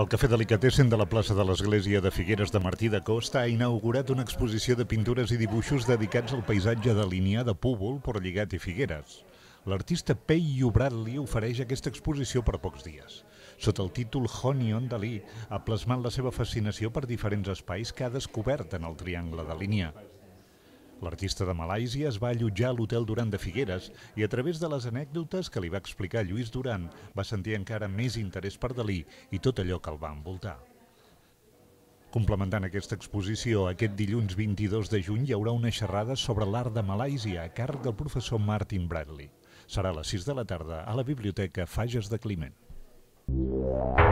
El Cafè Delicatessen de la plaça de l'Església de Figueres de Martí de Costa ha inaugurat una exposició de pintures i dibuixos dedicats al paisatge de delineat de Púbol, Lligat i Figueres. L'artista Llobrat li ofereix aquesta exposició per pocs dies. Sota el títol on Dalí, ha plasmat la seva fascinació per diferents espais que ha descobert en el Triangle de Línia. L'artista de Malàisia es va allotjar a l'Hotel Durant de Figueres i a través de les anècdotes que li va explicar Lluís Durant va sentir encara més interès per Dalí i tot allò que el va envoltar. Complementant aquesta exposició, aquest dilluns 22 de juny hi haurà una xerrada sobre l'art de Malàisia a càrrec del professor Martin Bradley. Serà a les 6 de la tarda a la Biblioteca Fages de Climent. Yeah.